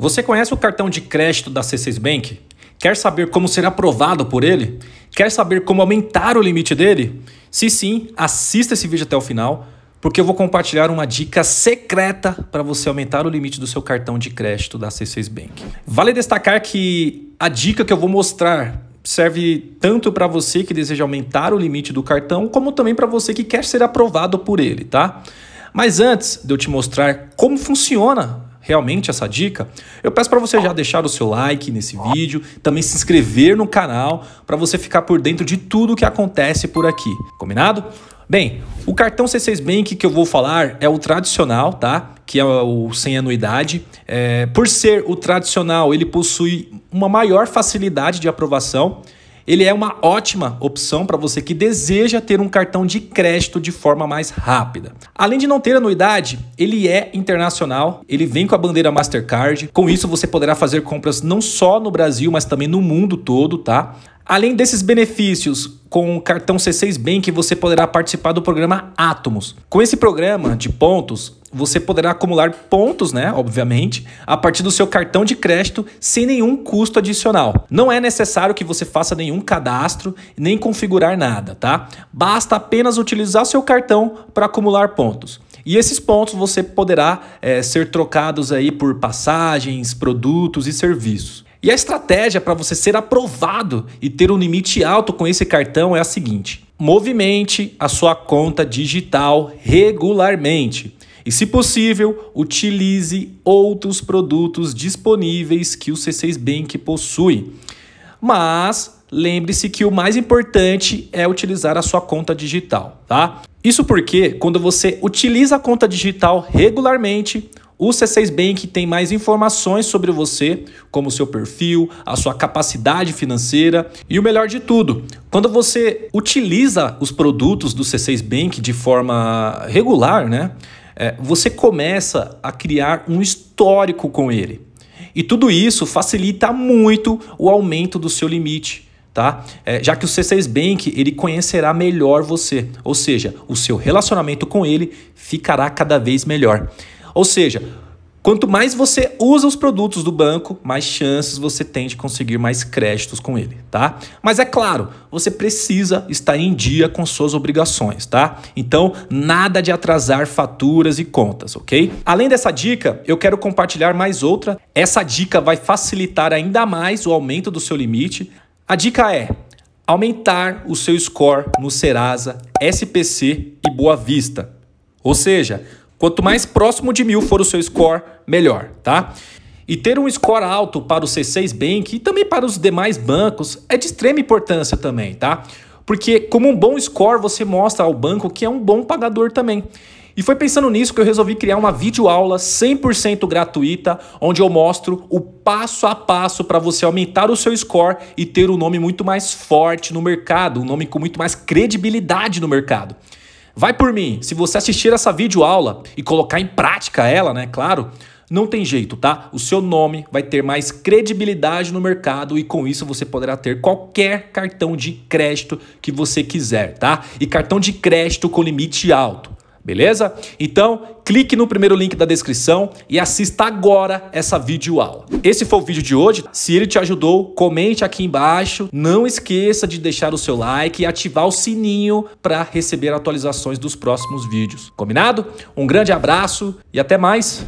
Você conhece o cartão de crédito da C6 Bank? Quer saber como ser aprovado por ele? Quer saber como aumentar o limite dele? Se sim, assista esse vídeo até o final, porque eu vou compartilhar uma dica secreta para você aumentar o limite do seu cartão de crédito da C6 Bank. Vale destacar que a dica que eu vou mostrar serve tanto para você que deseja aumentar o limite do cartão, como também para você que quer ser aprovado por ele, tá? Mas antes de eu te mostrar como funciona realmente essa dica, eu peço para você já deixar o seu like nesse vídeo, também se inscrever no canal para você ficar por dentro de tudo que acontece por aqui. Combinado? Bem, o cartão C6 Bank que eu vou falar é o tradicional, tá? Que é o sem anuidade. É, por ser o tradicional, ele possui uma maior facilidade de aprovação. Ele é uma ótima opção para você que deseja ter um cartão de crédito de forma mais rápida. Além de não ter anuidade, ele é internacional, ele vem com a bandeira Mastercard. Com isso, você poderá fazer compras não só no Brasil, mas também no mundo todo, tá? Além desses benefícios, com o cartão C6 Bank você poderá participar do programa Atomos. Com esse programa de pontos, você poderá acumular pontos, né, obviamente, a partir do seu cartão de crédito sem nenhum custo adicional. Não é necessário que você faça nenhum cadastro, nem configurar nada, tá? Basta apenas utilizar seu cartão para acumular pontos. E esses pontos você poderá é, ser trocados aí por passagens, produtos e serviços. E a estratégia para você ser aprovado e ter um limite alto com esse cartão é a seguinte: movimente a sua conta digital regularmente. E, se possível, utilize outros produtos disponíveis que o C6 Bank possui. Mas lembre-se que o mais importante é utilizar a sua conta digital, tá? Isso porque quando você utiliza a conta digital regularmente, o C6 Bank tem mais informações sobre você, como seu perfil, a sua capacidade financeira e o melhor de tudo, quando você utiliza os produtos do C6 Bank de forma regular, né? é, você começa a criar um histórico com ele. E tudo isso facilita muito o aumento do seu limite. Tá? É, já que o C6 Bank ele conhecerá melhor você, ou seja, o seu relacionamento com ele ficará cada vez melhor. Ou seja, Quanto mais você usa os produtos do banco, mais chances você tem de conseguir mais créditos com ele, tá? Mas é claro, você precisa estar em dia com suas obrigações, tá? Então, nada de atrasar faturas e contas, ok? Além dessa dica, eu quero compartilhar mais outra. Essa dica vai facilitar ainda mais o aumento do seu limite. A dica é: aumentar o seu score no Serasa, SPC e Boa Vista. Ou seja, Quanto mais próximo de mil for o seu score, melhor, tá? E ter um score alto para o C6 Bank e também para os demais bancos é de extrema importância também, tá? Porque como um bom score, você mostra ao banco que é um bom pagador também. E foi pensando nisso que eu resolvi criar uma videoaula 100% gratuita, onde eu mostro o passo a passo para você aumentar o seu score e ter um nome muito mais forte no mercado, um nome com muito mais credibilidade no mercado. Vai por mim, se você assistir essa videoaula e colocar em prática ela, né, claro, não tem jeito, tá? O seu nome vai ter mais credibilidade no mercado e com isso você poderá ter qualquer cartão de crédito que você quiser, tá? E cartão de crédito com limite alto beleza? Então, clique no primeiro link da descrição e assista agora essa videoaula. Esse foi o vídeo de hoje. Se ele te ajudou, comente aqui embaixo. Não esqueça de deixar o seu like e ativar o sininho para receber atualizações dos próximos vídeos. Combinado? Um grande abraço e até mais!